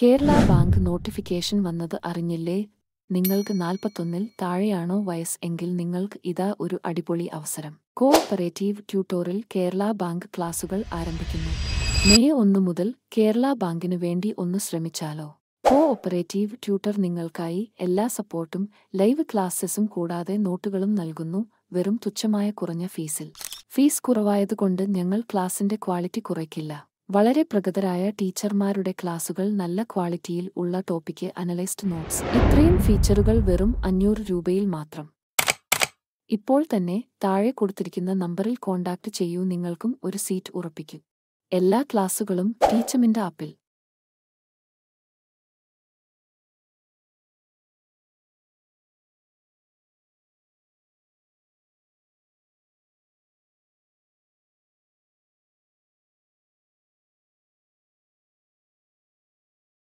Kerala bank notification വന്നത് അറിഞ്ഞില്ലേ നിങ്ങൾക്ക് നാൽപ്പത്തൊന്നിൽ താഴെയാണോ വയസ്സ് എങ്കിൽ നിങ്ങൾക്ക് ഇതാ ഒരു അടിപൊളി അവസരം കോഓപ്പറേറ്റീവ് ട്യൂട്ടോറിൽ കേരള ബാങ്ക് ക്ലാസുകൾ ആരംഭിക്കുന്നു മെയ് ഒന്ന് മുതൽ കേരള ബാങ്കിനു വേണ്ടി ഒന്ന് ശ്രമിച്ചാലോ കോഓപ്പറേറ്റീവ് ട്യൂട്ടർ നിങ്ങൾക്കായി എല്ലാ സപ്പോർട്ടും ലൈവ് ക്ലാസ്സസും കൂടാതെ നോട്ടുകളും നൽകുന്നു വെറും തുച്ഛമായ കുറഞ്ഞ ഫീസിൽ ഫീസ് കുറവായതുകൊണ്ട് ഞങ്ങൾ ക്ലാസിന്റെ ക്വാളിറ്റി കുറയ്ക്കില്ല വളരെ പ്രഗതരായ ടീച്ചർമാരുടെ ക്ലാസുകൾ നല്ല ക്വാളിറ്റിയിൽ ഉള്ള ടോപ്പിക്ക് അനലൈസ്ഡ് നോട്ട്സ് ഇത്രയും ഫീച്ചറുകൾ വെറും അഞ്ഞൂറ് രൂപയിൽ മാത്രം ഇപ്പോൾ തന്നെ താഴെ കൊടുത്തിരിക്കുന്ന നമ്പറിൽ കോൺടാക്ട് ചെയ്യൂ നിങ്ങൾക്കും ഒരു സീറ്റ് ഉറപ്പിക്കും എല്ലാ ക്ലാസുകളും ടീച്ചമിൻ്റെ ആപ്പിൽ